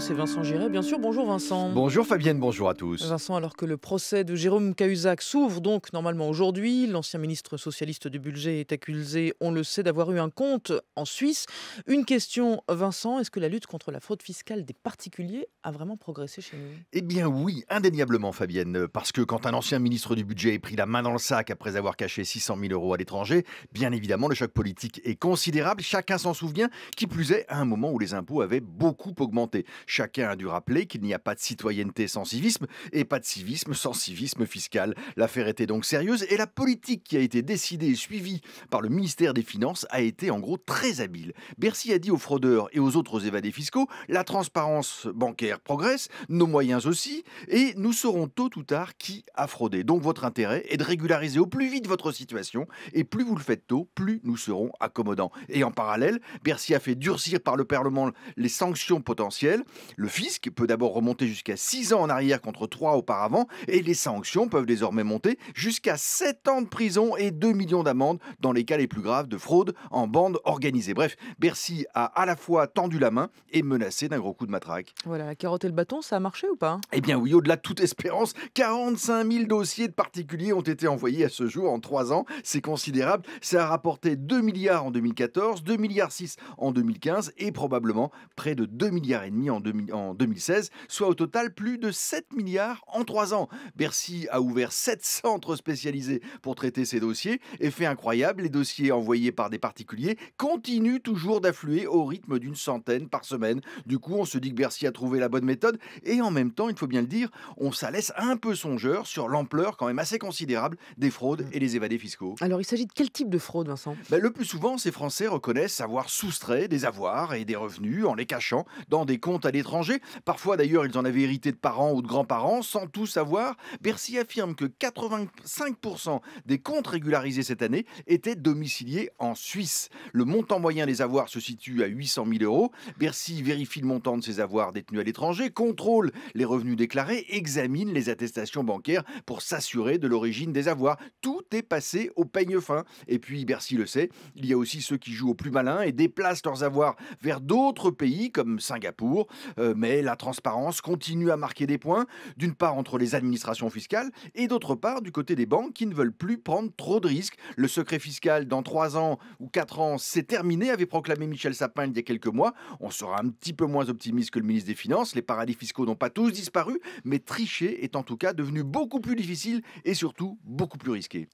c'est Vincent Giray. Bien sûr, bonjour Vincent. Bonjour Fabienne, bonjour à tous. Vincent, alors que le procès de Jérôme Cahuzac s'ouvre donc normalement aujourd'hui, l'ancien ministre socialiste du budget est accusé, on le sait, d'avoir eu un compte en Suisse. Une question, Vincent, est-ce que la lutte contre la fraude fiscale des particuliers a vraiment progressé chez nous Eh bien oui, indéniablement Fabienne, parce que quand un ancien ministre du budget est pris la main dans le sac après avoir caché 600 000 euros à l'étranger, bien évidemment le choc politique est considérable, chacun s'en souvient, qui plus est à un moment où les impôts avaient beaucoup augmenté. Chacun a dû rappeler qu'il n'y a pas de citoyenneté sans civisme et pas de civisme sans civisme fiscal. L'affaire était donc sérieuse et la politique qui a été décidée et suivie par le ministère des Finances a été en gros très habile. Bercy a dit aux fraudeurs et aux autres évadés fiscaux, la transparence bancaire progresse, nos moyens aussi, et nous saurons tôt ou tard qui a fraudé. Donc votre intérêt est de régulariser au plus vite votre situation, et plus vous le faites tôt, plus nous serons accommodants. Et en parallèle, Bercy a fait durcir par le Parlement les sanctions potentielles. Le fisc peut d'abord remonter jusqu'à 6 ans en arrière contre 3 auparavant et les sanctions peuvent désormais monter jusqu'à 7 ans de prison et 2 millions d'amendes dans les cas les plus graves de fraude en bande organisée. Bref, Bercy a à la fois tendu la main et menacé d'un gros coup de matraque. Voilà, la le bâton, ça a marché ou pas hein Eh bien oui, au-delà de toute espérance, 45 000 dossiers de particuliers ont été envoyés à ce jour en 3 ans. C'est considérable. Ça a rapporté 2 milliards en 2014, 2 milliards 6 en 2015 et probablement près de 2 milliards et demi en en, 2016, soit au total plus de 7 milliards en 3 ans. Bercy a ouvert 7 centres spécialisés pour traiter ces dossiers. Effet incroyable, les dossiers envoyés par des particuliers continuent toujours d'affluer au rythme d'une centaine par semaine. Du coup, on se dit que Bercy a trouvé la bonne méthode et en même temps, il faut bien le dire, on ça un peu songeur sur l'ampleur quand même assez considérable des fraudes mmh. et des évadés fiscaux. Alors, il s'agit de quel type de fraude, Vincent ben, Le plus souvent, ces Français reconnaissent avoir soustrait des avoirs et des revenus en les cachant dans des comptes à l'étranger, parfois d'ailleurs ils en avaient hérité de parents ou de grands-parents, sans tout savoir, Bercy affirme que 85% des comptes régularisés cette année étaient domiciliés en Suisse. Le montant moyen des avoirs se situe à 800 000 euros. Bercy vérifie le montant de ses avoirs détenus à l'étranger, contrôle les revenus déclarés, examine les attestations bancaires pour s'assurer de l'origine des avoirs. Tout est passé au peigne fin. Et puis Bercy le sait, il y a aussi ceux qui jouent au plus malin et déplacent leurs avoirs vers d'autres pays comme Singapour. Euh, mais la transparence continue à marquer des points, d'une part entre les administrations fiscales et d'autre part du côté des banques qui ne veulent plus prendre trop de risques. Le secret fiscal dans 3 ans ou 4 ans, c'est terminé, avait proclamé Michel Sapin il y a quelques mois. On sera un petit peu moins optimiste que le ministre des Finances. Les paradis fiscaux n'ont pas tous disparu, mais tricher est en tout cas devenu beaucoup plus difficile et surtout beaucoup plus risqué.